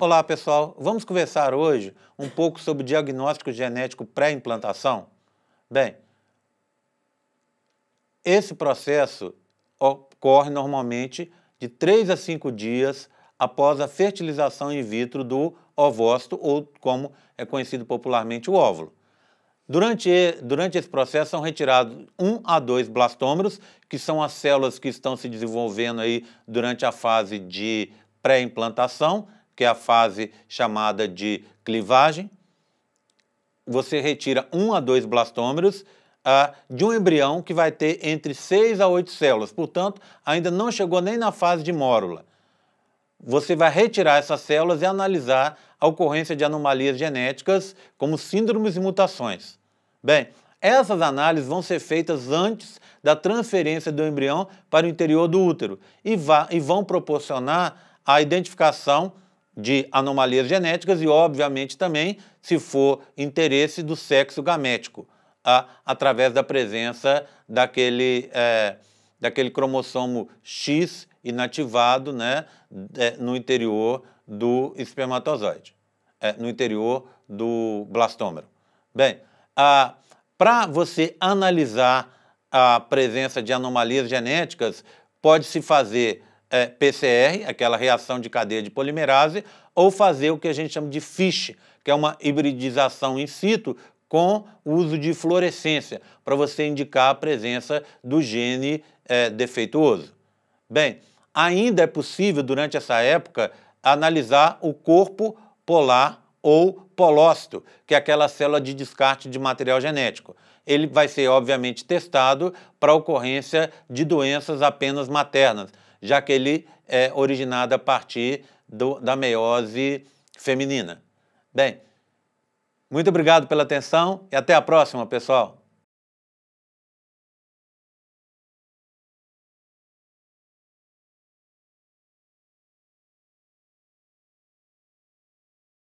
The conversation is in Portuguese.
Olá, pessoal. Vamos conversar hoje um pouco sobre diagnóstico genético pré-implantação? Bem, esse processo ocorre normalmente de 3 a 5 dias após a fertilização in vitro do ovócito, ou como é conhecido popularmente, o óvulo. Durante, durante esse processo são retirados 1 a 2 blastômeros, que são as células que estão se desenvolvendo aí durante a fase de pré-implantação, que é a fase chamada de clivagem. Você retira um a dois blastômeros ah, de um embrião que vai ter entre 6 a 8 células, portanto, ainda não chegou nem na fase de mórula. Você vai retirar essas células e analisar a ocorrência de anomalias genéticas, como síndromes e mutações. Bem, essas análises vão ser feitas antes da transferência do embrião para o interior do útero e, e vão proporcionar a identificação de anomalias genéticas e, obviamente, também, se for interesse do sexo gamético, a, através da presença daquele, é, daquele cromossomo X inativado né, é, no interior do espermatozoide, é, no interior do blastômero. Bem, para você analisar a presença de anomalias genéticas, pode-se fazer é, PCR, aquela reação de cadeia de polimerase, ou fazer o que a gente chama de FISH, que é uma hibridização in situ com uso de fluorescência, para você indicar a presença do gene é, defeituoso. Bem, ainda é possível, durante essa época, analisar o corpo polar ou polócito, que é aquela célula de descarte de material genético. Ele vai ser, obviamente, testado para ocorrência de doenças apenas maternas já que ele é originado a partir do, da meiose feminina. Bem, muito obrigado pela atenção e até a próxima, pessoal!